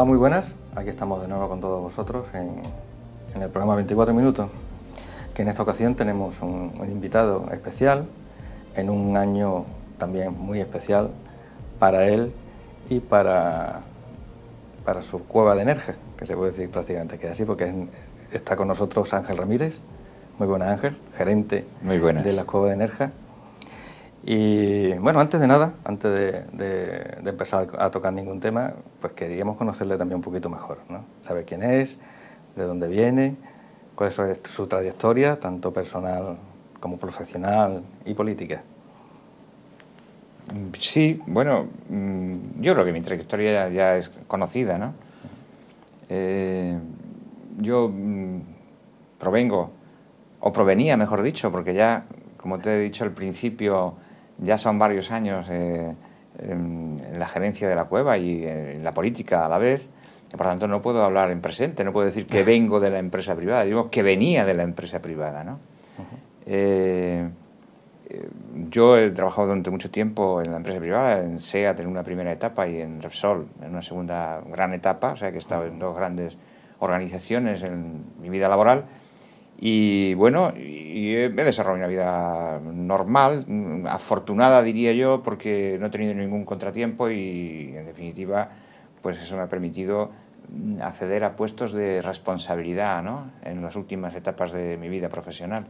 Ah, muy buenas. Aquí estamos de nuevo con todos vosotros en, el programa 24 Minutos, que en esta ocasión tenemos un, invitado especial, en un año también muy especial para él y para, para su cueva de energía, que se puede decir prácticamente que es así, porque está con nosotros Ángel Ramírez. Muy buenas Ángel, gerente de la cueva de energía y bueno, antes de nada, antes de, empezar a tocar ningún tema, pues queríamos conocerle también un poquito mejor, ¿no? Saber quién es, de dónde viene, cuál es su, trayectoria, tanto personal como profesional y política. Sí, bueno, mm, yo creo que mi trayectoria ya, es conocida, ¿no? Eh, yo mm, provengo, o provenía, mejor dicho, porque ya, como te he dicho al principio, ya son varios años eh, en la gerencia de la cueva y eh, en la política a la vez. Por lo tanto, no puedo hablar en presente, no puedo decir que vengo de la empresa privada, digo que venía de la empresa privada. ¿no? Eh, yo he trabajado durante mucho tiempo en la empresa privada, en SEAT en una primera etapa y en Repsol en una segunda gran etapa, o sea que he estado en dos grandes organizaciones en mi vida laboral y bueno, y he desarrollado una vida normal, afortunada diría yo, porque no he tenido ningún contratiempo y en definitiva, pues eso me ha permitido acceder a puestos de responsabilidad ¿no? en las últimas etapas de mi vida profesional.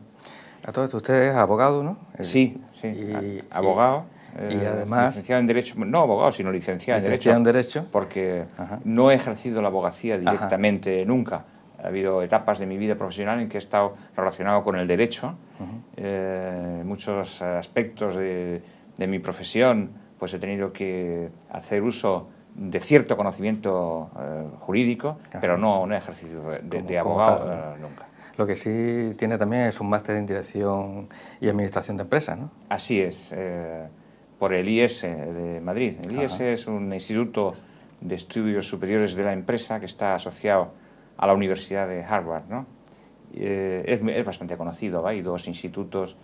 A todo esto usted es abogado, ¿no? Sí, sí, abogado. Y, eh, además... Licenciado en Derecho, no abogado, sino licenciado, en, Derecho, en Derecho. Porque no he ejercido la abogacía directamente nunca ha habido etapas de mi vida profesional en que he estado relacionado con el derecho, eh, muchos aspectos de, mi profesión, pues he tenido que hacer uso de cierto conocimiento eh, jurídico, pero no un ejercicio de, abogado eh, nunca. Lo que sí tiene también es un máster en dirección y administración de empresas, ¿no? Así es, por el IES de Madrid. El IES es un instituto de estudios superiores de la empresa que está asociado a la Universidad de Harvard. ¿no? Eh, es, bastante conocido, hay dos institutos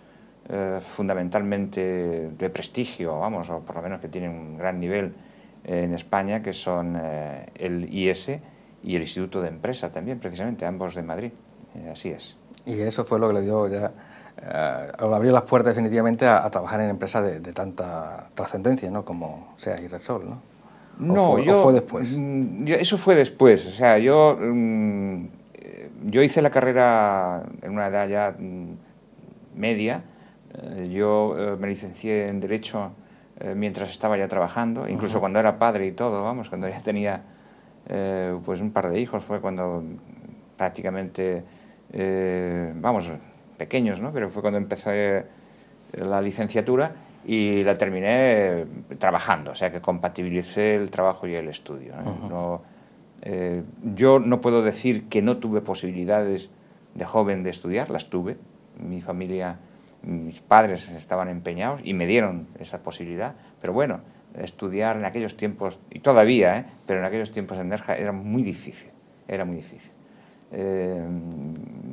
eh, fundamentalmente de prestigio, vamos, o por lo menos que tienen un gran nivel eh, en España, que son el IS y el Instituto de Empresa también, precisamente, ambos de Madrid. así es. Y eso fue lo que le dio ya abrió las puertas definitivamente a, trabajar en empresas de, tanta trascendencia ¿no? como sea Irresol. ¿no? No, mm, yo, eso fue después. O sea, yo, mm, eh, yo hice la carrera en una edad ya mm, media. Eh, yo eh, me licencié en Derecho mientras estaba ya trabajando, incluso cuando era padre y todo, vamos, cuando ya tenía pues un par de hijos, fue cuando prácticamente, vamos, pequeños, ¿no? Pero fue cuando empecé la licenciatura y la terminé trabajando, o sea que compatibilicé el trabajo y el estudio. ¿eh? Eh, yo no puedo decir que no tuve posibilidades de joven de estudiar, las tuve. Mi familia, mis padres estaban empeñados y me dieron esa posibilidad, pero bueno, estudiar en aquellos tiempos, y todavía, ¿eh? pero en aquellos tiempos en Nerja era muy difícil, era muy difícil. Eh,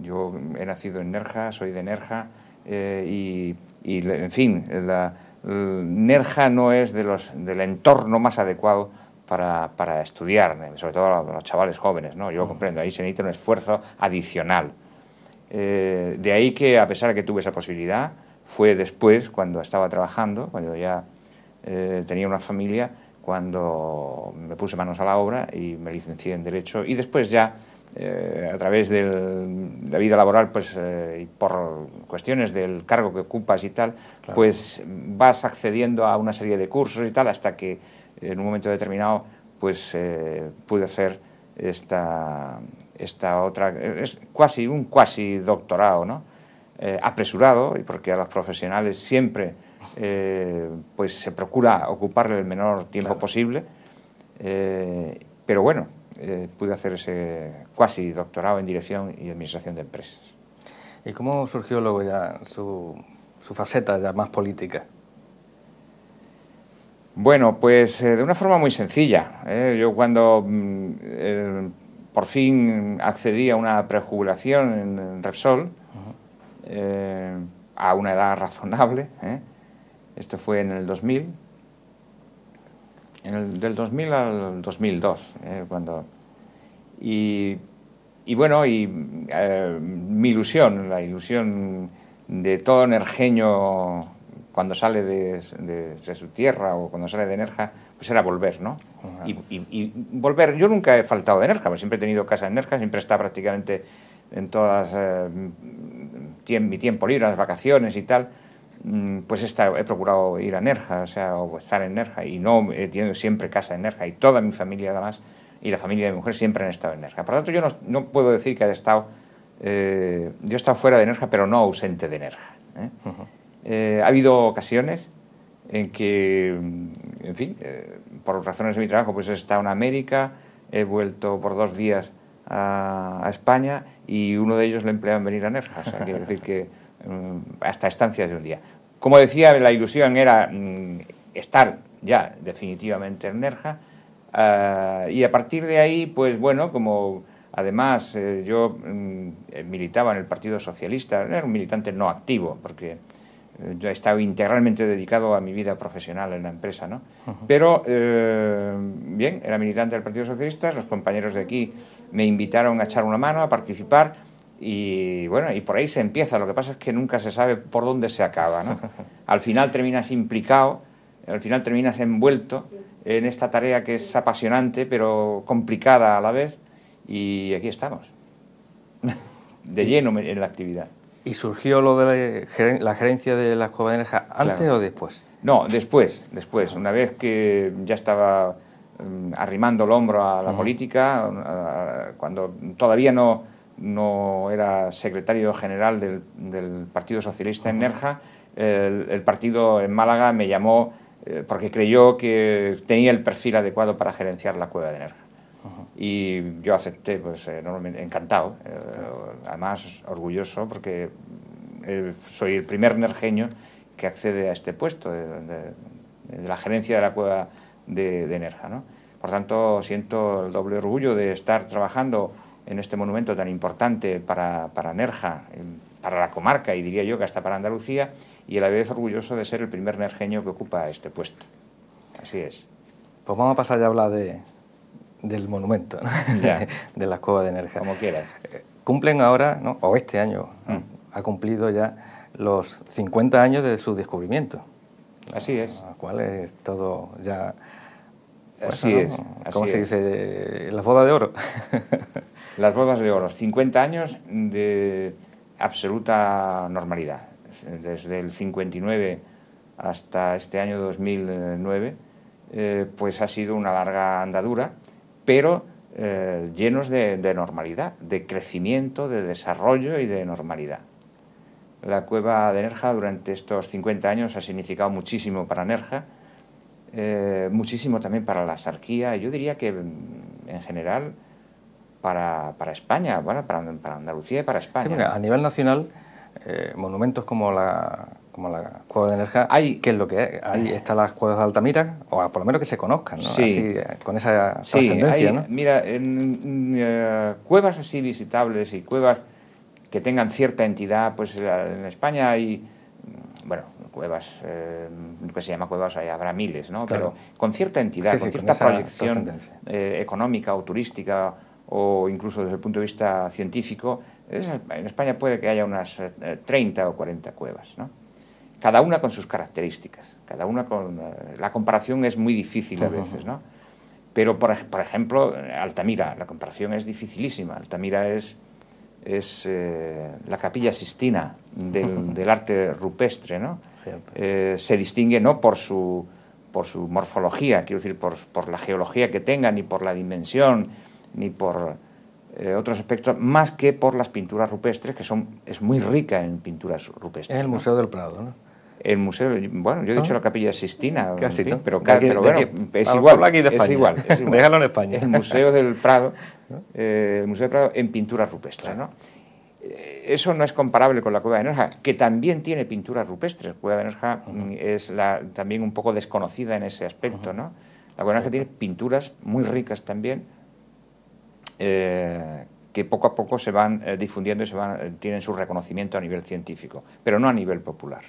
yo he nacido en Nerja, soy de Nerja, eh, y, en fin, la, Nerja no es de los, del entorno más adecuado para, estudiar, eh, sobre todo los chavales jóvenes, ¿no? Yo comprendo, ahí se necesita un esfuerzo adicional. Eh, de ahí que, a pesar de que tuve esa posibilidad, fue después, cuando estaba trabajando, cuando ya tenía una familia, cuando me puse manos a la obra y me licencié en Derecho y después ya eh, a través de la vida laboral pues, eh, y por cuestiones del cargo que ocupas y tal, pues vas accediendo a una serie de cursos y tal hasta que en un momento determinado pues eh, pude hacer esta, esta otra, es casi un cuasi doctorado, ¿no? Eh, apresurado, y porque a los profesionales siempre pues se procura ocuparle el menor tiempo posible, pero bueno, eh, pude hacer ese cuasi doctorado en dirección y administración de empresas. ¿Y cómo surgió luego ya su, faceta ya más política? Bueno, pues eh, de una forma muy sencilla. ¿eh? Yo cuando mm, por fin accedí a una prejubilación en, Repsol, a una edad razonable, esto fue en el 2000, en el, del 2000 al 2002, eh, cuando... Y, bueno, y eh, mi ilusión, la ilusión de todo energeño cuando sale de, su tierra o cuando sale de Nerja, pues era volver, ¿no? y, volver, yo nunca he faltado de Nerja, pues siempre he tenido casa en Nerja, siempre está prácticamente en todas eh, mi tiempo libre, las vacaciones y tal, Mm, pues he procurado ir a Nerja, o sea, estar en Nerja, y no teniendo siempre casa en Nerja, y toda mi familia además, y la familia de mi mujer siempre han estado en Nerja. Por lo tanto, yo no, puedo decir que haya estado, eh, yo he estado fuera de Nerja, pero no ausente de Nerja. ¿eh? Eh, ha habido ocasiones en que, mm, en fin, por razones de mi trabajo, pues he estado en América, he vuelto por dos días a, España, y uno de ellos le emplean en venir a Nerja, o sea, quiero decir que... Mm, hasta estancias de un día. Como decía, la ilusión era mm, estar ya definitivamente en Nerja ah, y a partir de ahí, pues bueno, como además eh, yo mm, militaba en el Partido Socialista, era un militante no activo porque eh, yo he estado integralmente dedicado a mi vida profesional en la empresa, ¿no? Pero, eh, bien, era militante del Partido Socialista, los compañeros de aquí me invitaron a echar una mano, a participar, y bueno, y por ahí se empieza, lo que pasa es que nunca se sabe por dónde se acaba, ¿no? Al final terminas implicado, al final terminas envuelto en esta tarea que es apasionante pero complicada a la vez y aquí estamos, de lleno en la actividad. ¿Y surgió lo de la, gerencia de la Escuela de antes o después? No, después, después. Ah. Una vez que ya estaba mm, arrimando el hombro a la política, cuando todavía no no era secretario general del, Partido Socialista en Nerja, el, partido en Málaga me llamó eh, porque creyó que tenía el perfil adecuado para gerenciar la cueva de Nerja. Y yo acepté, pues encantado, eh, además orgulloso porque eh, soy el primer nerjeño que accede a este puesto de, la gerencia de la cueva de, de Nerja. ¿no? Por tanto, siento el doble orgullo de estar trabajando en este monumento tan importante para, para Nerja, para la comarca y diría yo que hasta para Andalucía, y a la vez orgulloso de ser el primer nerjeño que ocupa este puesto. Así es. Pues vamos a pasar ya a hablar de, del monumento, de la cueva de Nerja. Como quieras. Eh, cumplen ahora, o este año, mm. ha cumplido ya los 50 años de su descubrimiento. Así es. Lo cual es todo ya... Así es. ¿Cómo se dice? La boda de oro. Las bodas de oro, 50 años de absoluta normalidad. Desde el 59 hasta este año 2009, eh, pues ha sido una larga andadura, pero eh, llenos de, normalidad, de crecimiento, de desarrollo y de normalidad. La cueva de Nerja durante estos 50 años ha significado muchísimo para Nerja, eh, muchísimo también para la sarquía, yo diría que en general para, para España, bueno, para, Andalucía y para España. a nivel nacional, eh, monumentos como la la Cueva de Nerja, hay, que es lo que es? Ahí están las cuevas de Altamira, o por lo menos que se conozcan, ¿no? así, eh, con esa trascendencia. Mira, en, mm, eh, cuevas así visitables y cuevas que tengan cierta entidad, pues en España hay, mm, bueno, cuevas, eh, que se llama cuevas, ahí habrá miles, ¿no? Pero con cierta entidad, con cierta proyección económica o turística o incluso desde el punto de vista científico, en España puede que haya unas 30 eh, o 40 cuevas, cada una con sus características, cada una con... Eh, la comparación es muy difícil a veces, Pero, por, por ejemplo, Altamira, la comparación es dificilísima. Altamira es, es eh, la capilla sistina del, arte rupestre, ¿no? se distingue no por su, por su morfología, quiero decir, por, por la geología que tenga, ni por la dimensión, ni por eh, otros aspectos, más que por las pinturas rupestres, que son, es muy rica en pinturas rupestres. en el Museo del Prado, ¿no? El museo, bueno, yo he dicho ah. la Capilla pero, de pero bueno, es, igual, aquí de es, es igual. Déjalo en España. El Museo del Prado, eh, el Museo del Prado en pinturas rupestres, ¿no? Eh, eso no es comparable con la cueva de Nerja, que también tiene pinturas rupestres. La cueva de Nerja mm, es la, también un poco desconocida en ese aspecto, ¿no? La cueva de Nerja tiene pinturas muy ricas también, eh, que poco a poco se van eh, difundiendo y se van, eh, tienen su reconocimiento a nivel científico, pero no a nivel popular.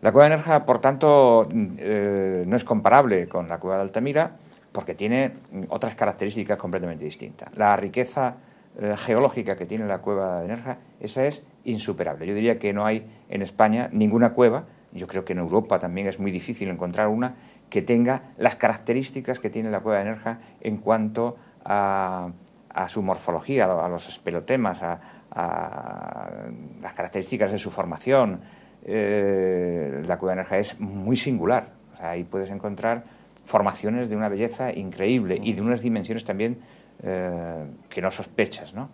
La cueva de Nerja, por tanto, mm, no es comparable con la cueva de Altamira porque tiene mm, otras características completamente distintas. La riqueza geológica que tiene la cueva de Nerja, esa es insuperable. Yo diría que no hay en España ninguna cueva, yo creo que en Europa también es muy difícil encontrar una que tenga las características que tiene la cueva de Nerja en cuanto a a, su morfología, a los espelotemas, a, las características de su formación. Eh, la cueva Nerja es muy singular. ahí puedes encontrar formaciones de una belleza increíble y de unas dimensiones también eh, que no sospechas. ¿no?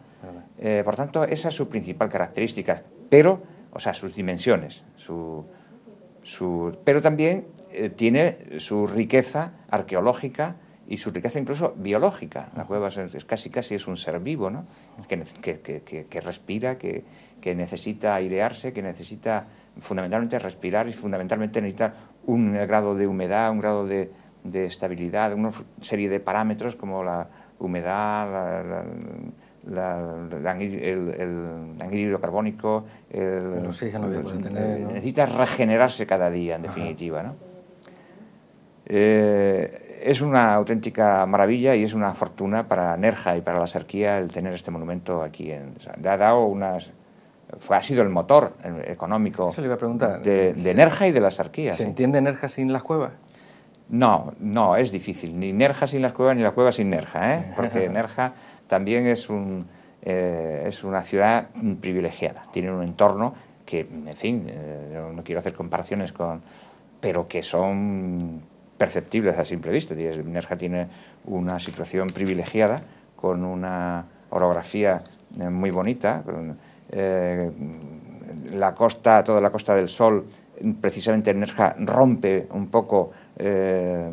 Eh, por tanto, esa es su principal característica, pero, o sea, sus dimensiones, pero también tiene su riqueza arqueológica, y su riqueza incluso biológica. La cueva es, casi casi es un ser vivo, ¿no? que, que, que, que respira, que, necesita airearse, que necesita fundamentalmente respirar y fundamentalmente necesita un grado de humedad, un grado de, de estabilidad, una serie de parámetros como la humedad, el, el, carbónico, el, oxígeno que pues, Necesita regenerarse cada día, en definitiva. ¿no? Eh, es una auténtica maravilla y es una fortuna para Nerja y para la Arquías el tener este monumento aquí. En, le ha dado unas ha sido el motor económico De, de, Nerja y de las arquías. ¿Se entiende Nerja sin las cuevas? No, no, es difícil. Ni Nerja sin las cuevas, ni la cueva sin Nerja, ¿eh? porque Nerja también es, un, eh, es una ciudad privilegiada. Tiene un entorno que, en fin, eh, no quiero hacer comparaciones con... pero que son perceptibles a simple vista. Nerja tiene una situación privilegiada con una orografía eh, muy bonita, eh, la costa, toda la costa del sol, precisamente Nerja rompe un poco eh,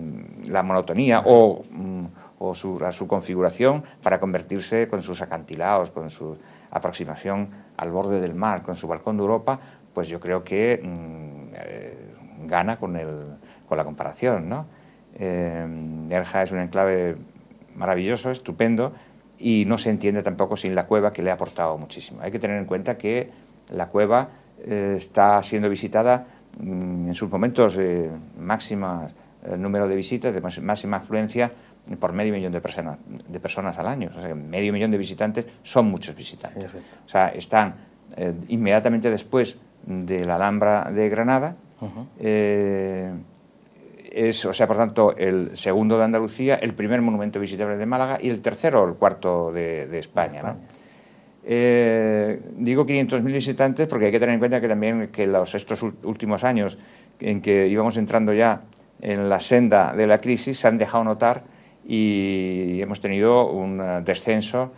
la monotonía o, mm, su, configuración para convertirse con sus acantilados, con su aproximación al borde del mar, con su balcón de Europa, pues yo creo que mm, gana con el, con la comparación. ¿no? Nerja eh, es un enclave maravilloso, estupendo, y no se entiende tampoco sin la cueva que le ha aportado muchísimo. Hay que tener en cuenta que la cueva eh, está siendo visitada mm, en sus momentos de máxima eh, número de visitas, de máxima afluencia por medio millón de personas, de personas al año. O sea, medio millón de visitantes son muchos visitantes. o sea, están inmediatamente después de la Alhambra de Granada es, o sea, por tanto, el segundo de Andalucía, el primer monumento visitable de Málaga y el tercero o el cuarto de, España. Eh, digo 500.000 visitantes porque hay que tener en cuenta que también que los, estos últimos años en que íbamos entrando ya en la senda de la crisis se han dejado notar y hemos tenido un descenso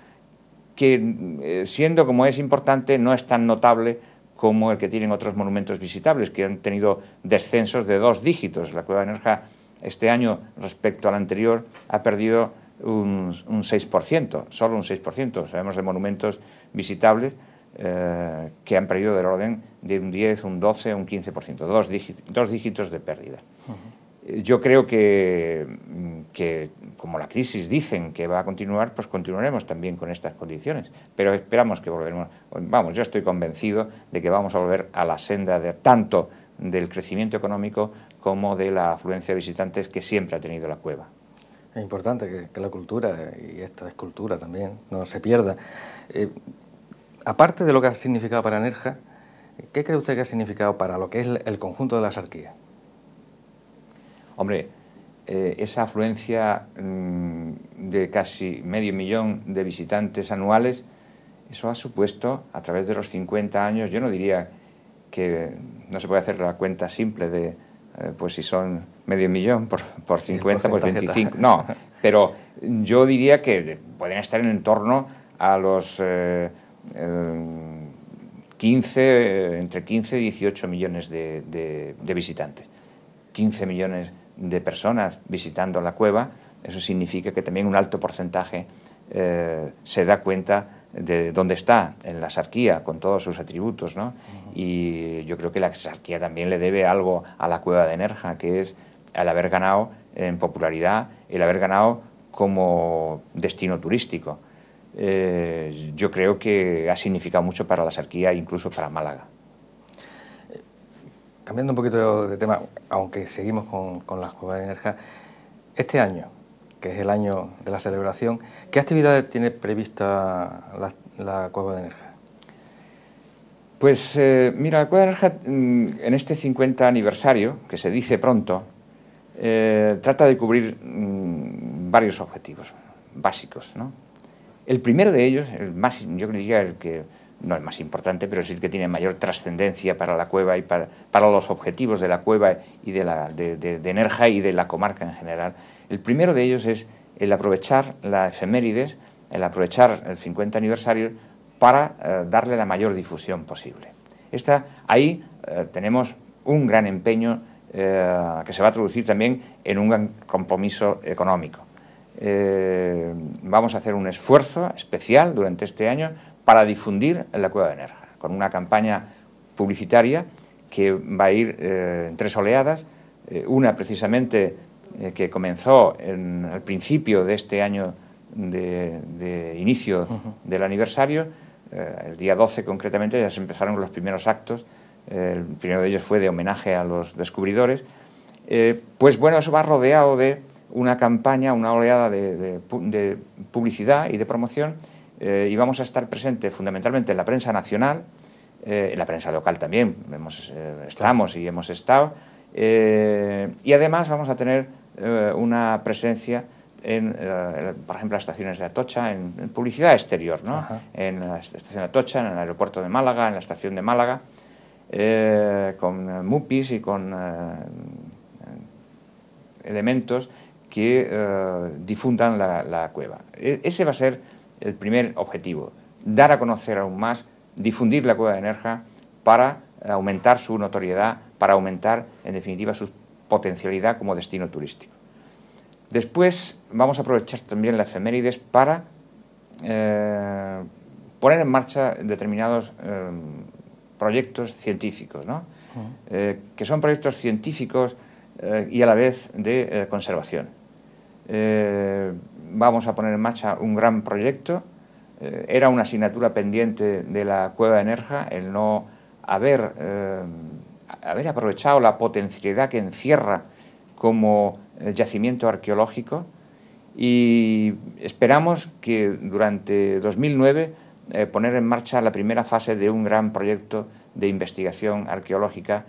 que, eh, siendo como es importante, no es tan notable como el que tienen otros monumentos visitables, que han tenido descensos de dos dígitos. La cueva de Nerja este año respecto al anterior ha perdido un, 6%, solo un 6%. Sabemos de monumentos visitables eh, que han perdido del orden de un 10, un 12, un 15%, dos, dígitos, dos dígitos de pérdida. Yo creo que, como la crisis dicen que va a continuar, pues continuaremos también con estas condiciones. Pero esperamos que volveremos. Vamos, yo estoy convencido de que vamos a volver a la senda de tanto del crecimiento económico como de la afluencia de visitantes que siempre ha tenido la cueva. Es importante que, la cultura, y esto es cultura también, no se pierda. Eh, aparte de lo que ha significado para Nerja, ¿qué cree usted que ha significado para lo que es el conjunto de la arquías? Hombre, eh, esa afluencia mm, de casi medio millón de visitantes anuales, eso ha supuesto, a través de los 50 años, yo no diría que no se puede hacer la cuenta simple de, eh, pues si son medio millón por, por 50, pues 25, no, pero yo diría que pueden estar en torno a los 15, eh, entre 15 y 18 millones de, de visitantes. 15 millones de personas visitando la cueva, eso significa que también un alto porcentaje eh, se da cuenta de dónde está, en la sarquía, con todos sus atributos. Y yo creo que la sarquía también le debe algo a la cueva de Nerja, que es el haber ganado en popularidad, el haber ganado como destino turístico. Eh, yo creo que ha significado mucho para la sarquía, incluso para Málaga cambiando un poquito de tema, aunque seguimos con, la Cueva de Nerja, este año, que es el año de la celebración, ¿qué actividades tiene prevista la, cueva de Nerja? Pues eh, mira, la Cueva de Nerja mm, en este 50 aniversario, que se dice pronto, eh, trata de cubrir mm, varios objetivos básicos. El primero de ellos, el más, yo diría el que no es más importante, pero es el que tiene mayor trascendencia para la cueva y para, para, los objetivos de la cueva y de, la, de, Nerja y de la comarca en general. El primero de ellos es el aprovechar las efemérides, el aprovechar el 50 aniversario para eh, darle la mayor difusión posible. Esta, ahí eh, tenemos un gran empeño eh, que se va a traducir también en un gran compromiso económico. vamos a hacer un esfuerzo especial durante este año para difundir la cueva de Nerja, con una campaña publicitaria que va a ir eh, en tres oleadas, eh, una precisamente eh, que comenzó al principio de este año de, inicio del aniversario, el día 12 concretamente ya se empezaron los primeros actos, el primero de ellos fue de homenaje a los descubridores, pues bueno, eso va rodeado de una campaña, una oleada de publicidad y de promoción eh, y vamos a estar presentes fundamentalmente en la prensa nacional, eh, en la prensa local también, hemos, eh, estamos y hemos estado, y además vamos a tener una presencia en, por ejemplo, las estaciones de Atocha, en, publicidad exterior, ¿no? en la estación de Atocha, en el aeropuerto de Málaga, en la estación de Málaga, con MUPIs y con elementos que difundan la, cueva. E-, ese va a ser el primer objetivo, dar a conocer aún más, difundir la cueva de Nerja para aumentar su notoriedad, para aumentar en definitiva su potencialidad como destino turístico. Después vamos a aprovechar también las efemérides para eh, poner en marcha determinados eh, proyectos científicos, eh, que son proyectos científicos y a la vez de conservación vamos a poner en marcha un gran proyecto. Eh, era una asignatura pendiente de la cueva de Nerja el no haber, eh, aprovechado la potencialidad que encierra como eh, yacimiento arqueológico y esperamos que durante 2009 poner en marcha la primera fase de un gran proyecto de investigación arqueológica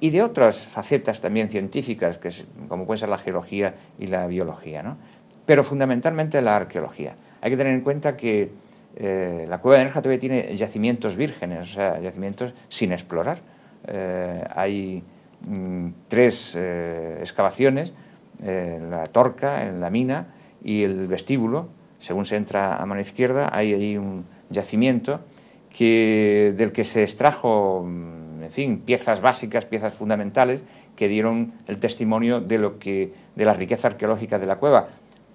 y de otras facetas también científicas, que como puede ser la geología y la biología pero fundamentalmente la arqueología. Hay que tener en cuenta que eh, la cueva de Nerja todavía tiene yacimientos vírgenes, o sea, yacimientos sin explorar. Eh, hay mm, tres eh, excavaciones, la torca, en la mina y el vestíbulo. Según se entra a mano izquierda, hay ahí un yacimiento que, del que se extrajo, mm, en fin, piezas básicas, piezas fundamentales que dieron el testimonio de, lo que, de la riqueza arqueológica de la cueva,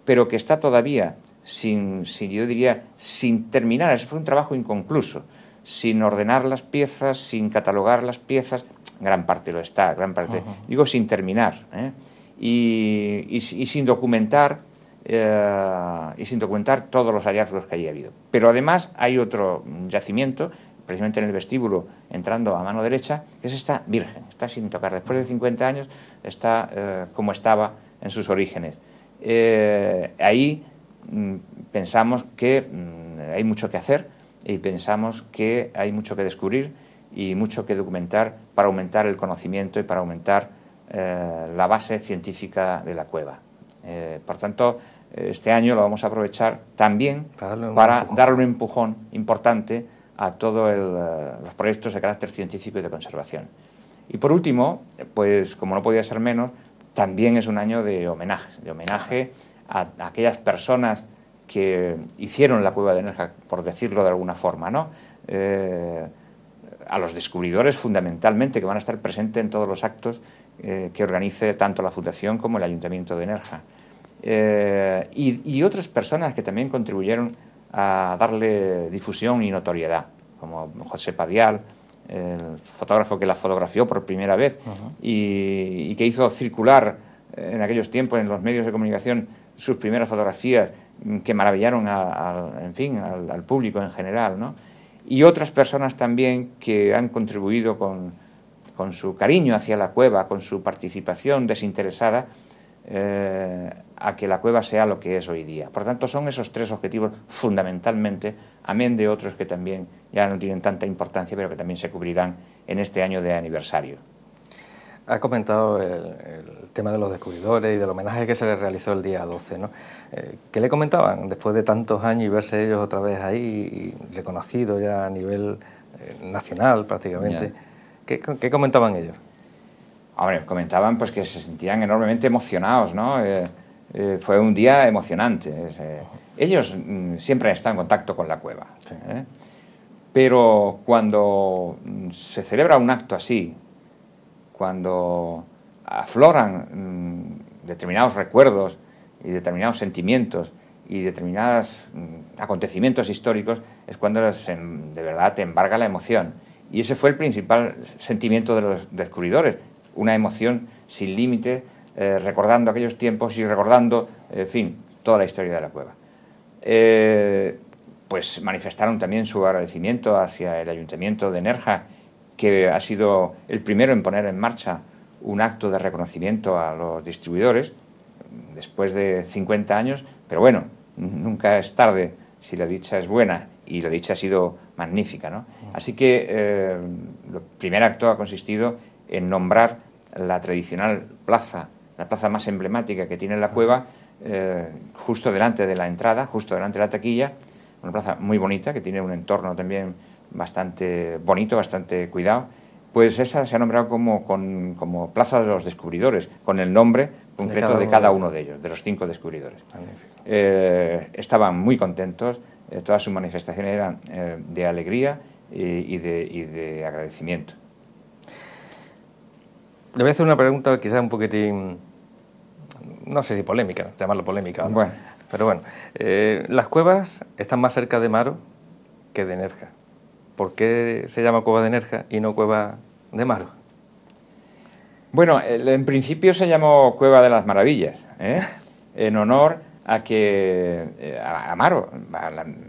pero que está todavía sin, sin, yo diría, sin terminar. Ese fue un trabajo inconcluso, sin ordenar las piezas, sin catalogar las piezas. Gran parte lo está, gran parte. Digo, sin terminar. ¿eh? Y, sin documentar. Eh, y sin documentar todos los hallazgos que haya habido. Pero además hay otro yacimiento, precisamente en el vestíbulo, entrando a mano derecha, que es esta virgen, está sin tocar. Después de 50 años está eh, como estaba en sus orígenes. Eh, ahí mm, pensamos que mm, hay mucho que hacer y pensamos que hay mucho que descubrir y mucho que documentar para aumentar el conocimiento y para aumentar eh, la base científica de la cueva. Eh, por tanto, este año lo vamos a aprovechar también para dar darle un empujón importante a todos los proyectos de carácter científico y de conservación. Y por último, pues como no podía ser menos, también es un año de homenaje, de homenaje a, aquellas personas que hicieron la cueva de Nerja, por decirlo de alguna forma, ¿no? Eh, a los descubridores fundamentalmente, que van a estar presentes en todos los actos eh, que organice tanto la Fundación como el Ayuntamiento de Nerja. Eh, y, y, otras personas que también contribuyeron a darle difusión y notoriedad, como José Padial, el fotógrafo que la fotografió por primera vez y, que hizo circular eh, en aquellos tiempos en los medios de comunicación sus primeras fotografías que maravillaron en fin, al, público en general. ¿no? Y otras personas también que han contribuido con, con, su cariño hacia la cueva, con su participación desinteresada, eh, a que la cueva sea lo que es hoy día. Por tanto, son esos tres objetivos fundamentalmente amén de otros que también ya no tienen tanta importancia, pero que también se cubrirán en este año de aniversario. Ha comentado el, tema de los descubridores y del homenaje que se les realizó el día 12. ¿no? Eh, ¿Qué le comentaban después de tantos años y verse ellos otra vez ahí reconocidos ya a nivel eh, nacional prácticamente? ¿Qué, comentaban ellos? Hombre, comentaban pues que se sentían enormemente emocionados, ¿no? Eh, fue un día emocionante ellos mm, siempre están en contacto con la cueva. ¿eh? Pero cuando mm, se celebra un acto así, cuando afloran mm, determinados recuerdos y determinados sentimientos y determinados acontecimientos históricos, es cuando em, de verdad te embarga la emoción. Y ese fue el principal sentimiento de los descubridores, una emoción sin límite, eh, recordando aquellos tiempos y recordando, en fin, toda la historia de la cueva. Eh, pues manifestaron también su agradecimiento hacia el Ayuntamiento de Nerja, que ha sido el primero en poner en marcha un acto de reconocimiento a los distribuidores después de 50 años, pero bueno, nunca es tarde si la dicha es buena y la dicha ha sido magnífica. ¿no? Así que el eh, primer acto ha consistido en nombrar la tradicional plaza, la plaza más emblemática que tiene la cueva, eh, justo delante de la entrada, justo delante de la taquilla, una plaza muy bonita que tiene un entorno también bastante bonito, bastante cuidado, pues esa se ha nombrado como, Plaza de los Descubridores, con el nombre concreto de cada, uno de ellos, de los cinco descubridores. Eh, estaban muy contentos, eh, todas sus manifestaciones eran de alegría y, de, de, agradecimiento. Le voy a hacer una pregunta quizás un poquitín no sé si polémica, llamarlo polémica. Pero bueno, eh, las cuevas están más cerca de Maro que de Nerja. ¿Por qué se llama cueva de Nerja y no cueva de Maro? Bueno, en principio se llamó Cueva de las Maravillas, ¿eh? en honor a que eh, a Maro,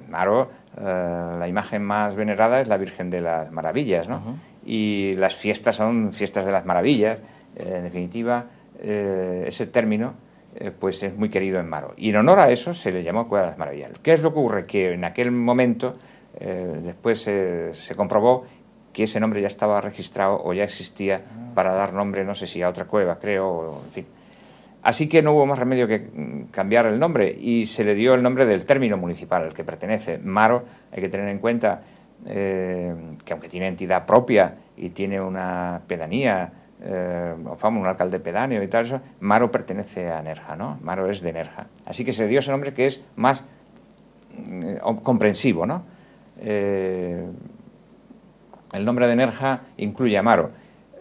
Maro la imagen más venerada es la Virgen de las Maravillas, ¿no? Y las fiestas son fiestas de las maravillas, en definitiva, eh, ese término eh, pues es muy querido en Maro. Y en honor a eso se le llamó Cueva de las Maravillas. ¿Qué es lo que ocurre? Que en aquel momento eh, después se comprobó que ese nombre ya estaba registrado o ya existía para dar nombre, no sé si a otra cueva, creo, en fin. Así que no hubo más remedio que mm, cambiar el nombre y se le dio el nombre del término municipal al que pertenece. Maro, hay que tener en cuenta que aunque tiene entidad propia y tiene una pedanía eh, un alcalde pedáneo y tal, Maro pertenece a Nerja, ¿no? Maro es de Nerja. Así que se dio ese nombre que es más mm, comprensivo, ¿no? Eh, el nombre de Nerja incluye a Maro.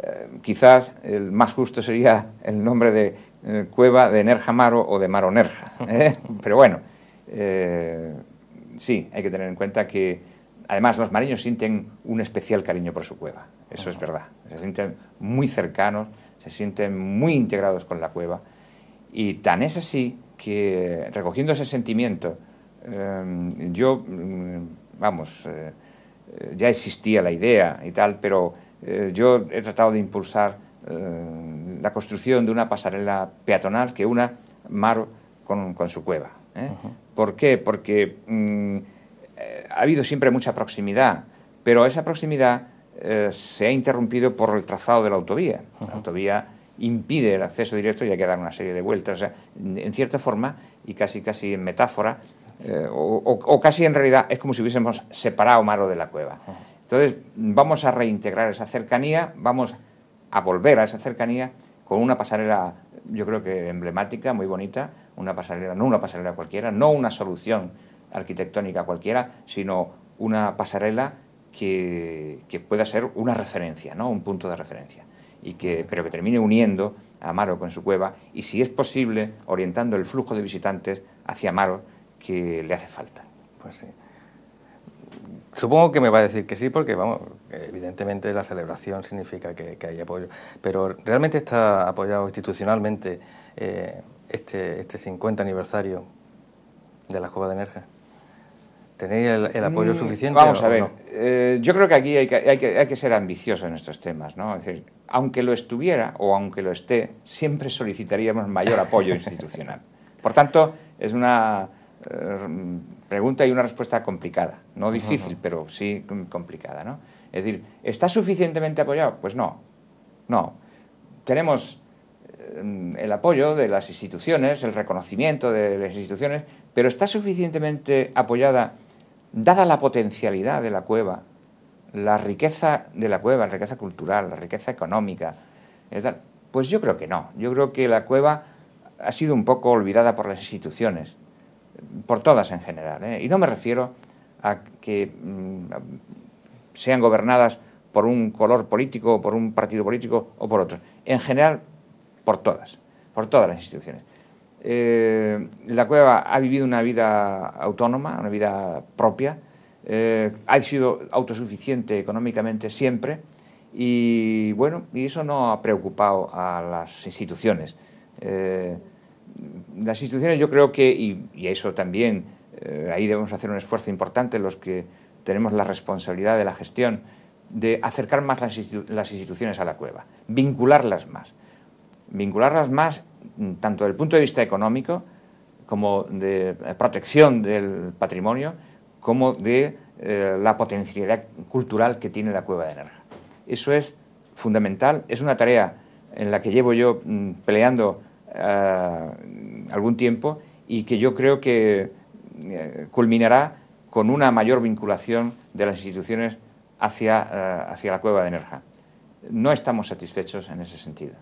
Eh, quizás el más justo sería el nombre de eh, Cueva de Nerja Maro o de Maro Nerja. Pero bueno, sí, hay que tener en cuenta que además los mariños sienten un especial cariño por su cueva. Eso es verdad. Se sienten muy cercanos, se sienten muy integrados con la cueva. Y tan es así que recogiendo ese sentimiento, em, yo, mm, vamos, eh, eh, ya existía la idea y tal, pero eh, yo he tratado de impulsar la construcción de una pasarela peatonal que una mar con, su cueva. ¿Por qué? Porque mm, ha habido siempre mucha proximidad, pero esa proximidad eh, se ha interrumpido por el trazado de la autovía. La autovía impide el acceso directo y hay que dar una serie de vueltas. en cierta forma, y casi casi en metáfora, eh, o, casi en realidad es como si hubiésemos separado Maro de la cueva. Entonces, vamos a reintegrar esa cercanía, vamos a volver a esa cercanía con una pasarela, yo creo que emblemática, muy bonita, una pasarela, no una pasarela cualquiera, no una solución arquitectónica cualquiera, sino una pasarela que, pueda ser una referencia, ¿no? un punto de referencia, y que, pero que termine uniendo a Amaro con su cueva y, si es posible, orientando el flujo de visitantes hacia Amaro que le hace falta. Pues Supongo que me va a decir que sí, porque vamos, evidentemente la celebración significa que, hay apoyo, pero realmente está apoyado institucionalmente eh, este, este 50 aniversario de la Cueva de Nerja. ¿Tenéis el, apoyo mm, suficiente? Vamos a ver, eh, yo creo que aquí hay que, ser ambicioso en estos temas, ¿no? Es decir, aunque lo estuviera o aunque lo esté, siempre solicitaríamos mayor apoyo institucional. Por tanto, es una eh, pregunta y una respuesta complicada, no difícil, pero sí complicada, ¿no? Es decir, ¿está suficientemente apoyado? Pues no, no. Tenemos eh, el apoyo de las instituciones, el reconocimiento de las instituciones, pero está suficientemente apoyada dada la potencialidad de la cueva, la riqueza de la cueva, la riqueza cultural, la riqueza económica, eh, pues yo creo que no. Yo creo que la cueva ha sido un poco olvidada por las instituciones, por todas en general. Eh. Y no me refiero a que mm, sean gobernadas por un color político, por un partido político o por otro. En general, por todas, por todas las instituciones. Eh, la cueva ha vivido una vida autónoma, una vida propia, eh, ha sido autosuficiente económicamente siempre y bueno, y eso no ha preocupado a las instituciones. Eh, las instituciones yo creo que, y, eso también, ahí debemos hacer un esfuerzo importante los que tenemos la responsabilidad de la gestión, de acercar más las, instituciones a la cueva, vincularlas más. Vincularlas más Mm, tanto desde el punto de vista económico, como de eh, protección del patrimonio, como de eh, la potencialidad cultural que tiene la cueva de Nerja. Eso es fundamental, es una tarea en la que llevo yo mm, peleando eh, algún tiempo y que yo creo que culminará con una mayor vinculación de las instituciones hacia, hacia la cueva de Nerja. No estamos satisfechos en ese sentido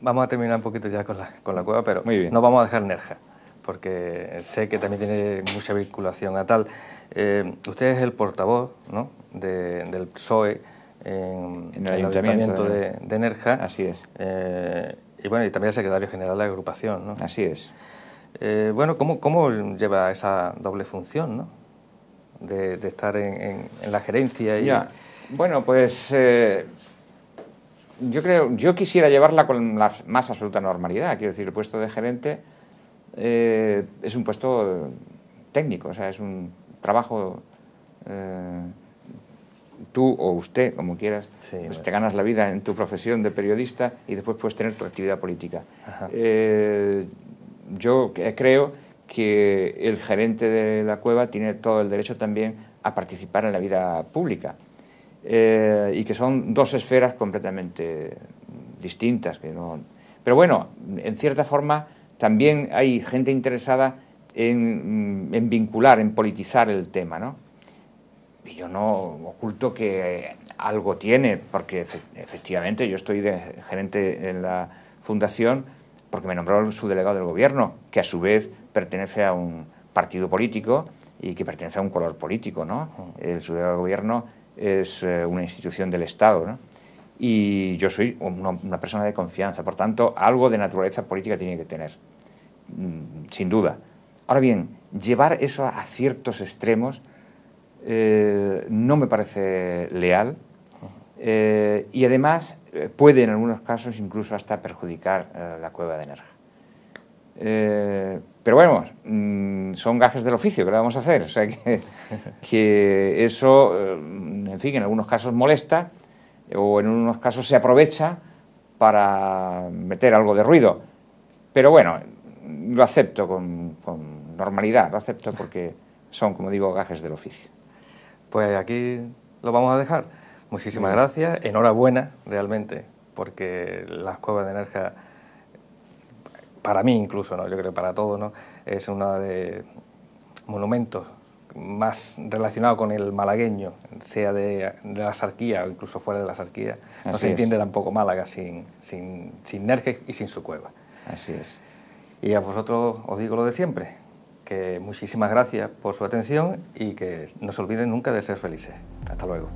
vamos a terminar un poquito ya con la, con la cueva, pero no vamos a dejar Nerja, porque sé que también tiene mucha vinculación a tal. Eh, usted es el portavoz ¿no? del PSOE en, el, ayuntamiento, de, Nerja. Así es. Eh, y bueno, y también el secretario general de la agrupación, ¿no? Así es. Eh, bueno, ¿cómo, ¿cómo lleva esa doble función, ¿no? De, estar en, la gerencia y... Ya. Bueno, pues yo creo, yo quisiera llevarla con la más absoluta normalidad. Quiero decir, el puesto de gerente eh, es un puesto técnico, es un trabajo. Eh, tú o usted, como quieras, pues te ganas la vida en tu profesión de periodista y después puedes tener tu actividad política. Eh, yo creo que el gerente de la cueva tiene todo el derecho también a participar en la vida pública. Eh, y que son dos esferas completamente distintas. Pero bueno, en cierta forma también hay gente interesada mm, en, vincular, en politizar el tema, ¿no? Y yo no oculto que algo tiene, porque efectivamente yo estoy de gerente en la fundación porque me nombró su delegado del gobierno, que a su vez pertenece a un partido político y que pertenece a un color político, ¿no? El su del gobierno es eh, una institución del Estado, y yo soy una, persona de confianza, por tanto, algo de naturaleza política tiene que tener, mm, sin duda. Ahora bien, llevar eso a ciertos extremos eh, no me parece leal eh, y además puede en algunos casos incluso hasta perjudicar la cueva de energía. Eh, pero bueno, mm, son gajes del oficio, que le vamos a hacer? O sea que, eso, eh, en fin, en algunos casos molesta o en unos casos se aprovecha para meter algo de ruido. Pero bueno, lo acepto con, normalidad, lo acepto porque son, como digo, gajes del oficio. Pues aquí lo vamos a dejar. Muchísimas gracias, enhorabuena realmente, porque las cuevas de Nerja para mí incluso, ¿no? yo creo que para todos, ¿no? es uno de monumentos más relacionado con el malagueño, sea de, de la sarquía o incluso fuera de la sarquía. No se entiende tampoco Málaga sin, sin, sin y sin su cueva. Así es. Y a vosotros os digo lo de siempre, que muchísimas gracias por su atención y que no se olviden nunca de ser felices. Hasta luego.